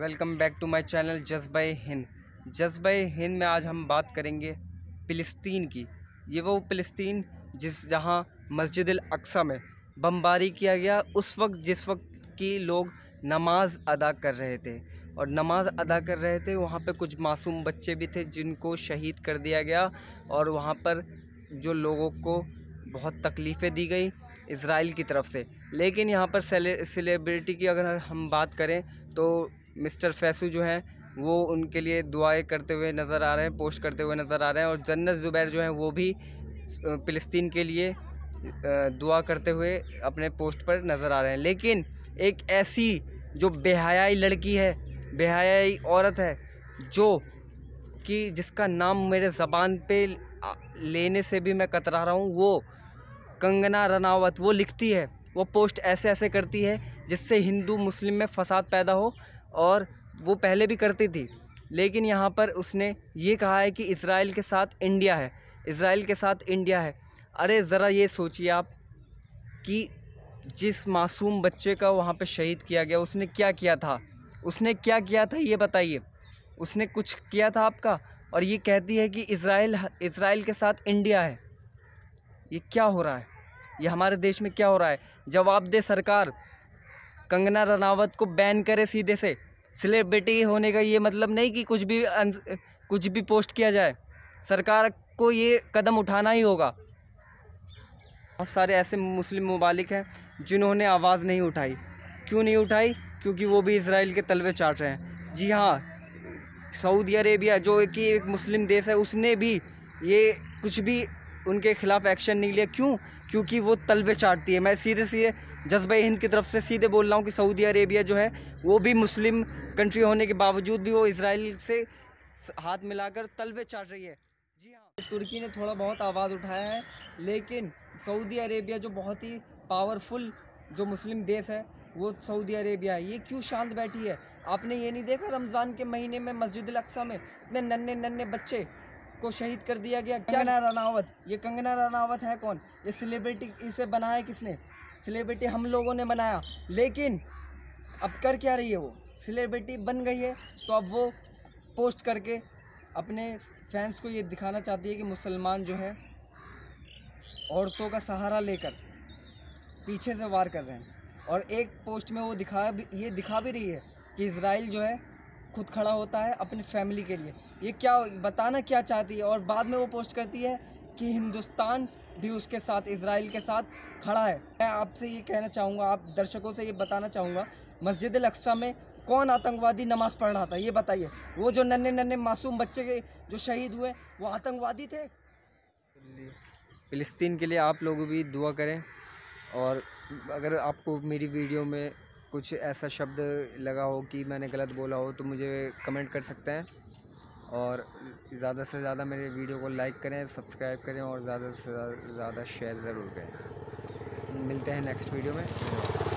welcome back to my channel Jazba Hind जज्बा हिंद में आज हम बात करेंगे फ़लस्तीन की ये वो फलस्तीन जिस जहाँ मस्जिद अक्सा में बमबारी किया गया उस वक्त जिस वक्त की लोग नमाज अदा कर रहे थे और नमाज अदा कर रहे थे वहाँ पे कुछ मासूम बच्चे भी थे जिनको शहीद कर दिया गया और वहाँ पर जो लोगों को बहुत तकलीफ़ें दी गई इसराइल की तरफ से लेकिन यहाँ पर सेलिब्रिटी की अगर हम बात करें तो मिस्टर फैसू जो हैं वो उनके लिए दुआएं करते हुए नज़र आ रहे हैं पोस्ट करते हुए नज़र आ रहे हैं और जन्नत ज़ुबैर जो हैं वो भी फ़लस्तीन के लिए दुआ करते हुए अपने पोस्ट पर नज़र आ रहे हैं लेकिन एक ऐसी जो बेहयाई लड़की है बेहयाई औरत है जो कि जिसका नाम मेरे ज़बान पे लेने से भी मैं कतरा रहा हूँ वो कंगना रनावत वो लिखती है वो पोस्ट ऐसे ऐसे करती है जिससे हिंदू मुस्लिम में फ़साद पैदा हो और वो पहले भी करती थी लेकिन यहाँ पर उसने ये कहा है कि इसराइल के साथ इंडिया है इसराइल के साथ इंडिया है अरे ज़रा ये सोचिए आप कि जिस मासूम बच्चे का वहाँ पे शहीद किया गया उसने क्या किया था उसने क्या किया था ये बताइए उसने कुछ किया था आपका और ये कहती है कि इसराइल इसराइल के साथ इंडिया है ये क्या हो रहा है ये हमारे देश में क्या हो रहा है जवाब दे सरकार कंगना रनावत को बैन करे सीधे से सेलिब्रिटी होने का ये मतलब नहीं कि कुछ भी कुछ भी पोस्ट किया जाए सरकार को ये कदम उठाना ही होगा बहुत सारे ऐसे मुस्लिम ममालिक हैं जिन्होंने आवाज़ नहीं उठाई क्यों नहीं उठाई क्योंकि वो भी इसराइल के तलवे चाट रहे हैं जी हाँ सऊदी अरेबिया जो कि एक मुस्लिम देश है उसने भी ये कुछ भी उनके ख़िलाफ़ एक्शन नहीं लिया क्यों क्योंकि वो तलबे चाटती है मैं सीधे सीधे जज्बे हिंद की तरफ से सीधे बोल रहा हूँ कि सऊदी अरेबिया जो है वो भी मुस्लिम कंट्री होने के बावजूद भी वो इसराइल से हाथ मिलाकर तलबे चाट रही है जी हाँ तुर्की ने थोड़ा बहुत आवाज़ उठाया है लेकिन सऊदी अरेबिया जो बहुत ही पावरफुल जो मुस्लिम देश है वो सऊदी अरेबिया है ये क्यों शांत बैठी है आपने ये नहीं देखा रमज़ान के महीने में मस्जिद अक्सा में इतने नन्हे नन्हे बच्चे को शहीद कर दिया गया कंगना रनावत ये कंगना रनावत है कौन ये सेलिब्रिटी इसे बनाया किसने सेलिब्रिटी हम लोगों ने बनाया लेकिन अब कर क्या रही है वो सेलिब्रिटी बन गई है तो अब वो पोस्ट करके अपने फैंस को ये दिखाना चाहती है कि मुसलमान जो है औरतों का सहारा लेकर पीछे से वार कर रहे हैं और एक पोस्ट में वो दिखा भी ये दिखा भी रही है कि इसराइल जो है खुद खड़ा होता है अपनी फैमिली के लिए ये क्या बताना क्या चाहती है और बाद में वो पोस्ट करती है कि हिंदुस्तान भी उसके साथ इसराइल के साथ खड़ा है मैं आपसे ये कहना चाहूँगा आप दर्शकों से ये बताना चाहूँगा मस्जिद अक्सा में कौन आतंकवादी नमाज़ पढ़ रहा था ये बताइए वो जो नन्हे नन्हे मासूम बच्चे के जो शहीद हुए वो आतंकवादी थे फ़िलिस्तीन के लिए आप लोग भी दुआ करें और अगर आपको मेरी वीडियो में कुछ ऐसा शब्द लगा हो कि मैंने गलत बोला हो तो मुझे कमेंट कर सकते हैं और ज़्यादा से ज़्यादा मेरे वीडियो को लाइक करें सब्सक्राइब करें और ज़्यादा से ज़्यादा शेयर ज़रूर करें मिलते हैं नेक्स्ट वीडियो में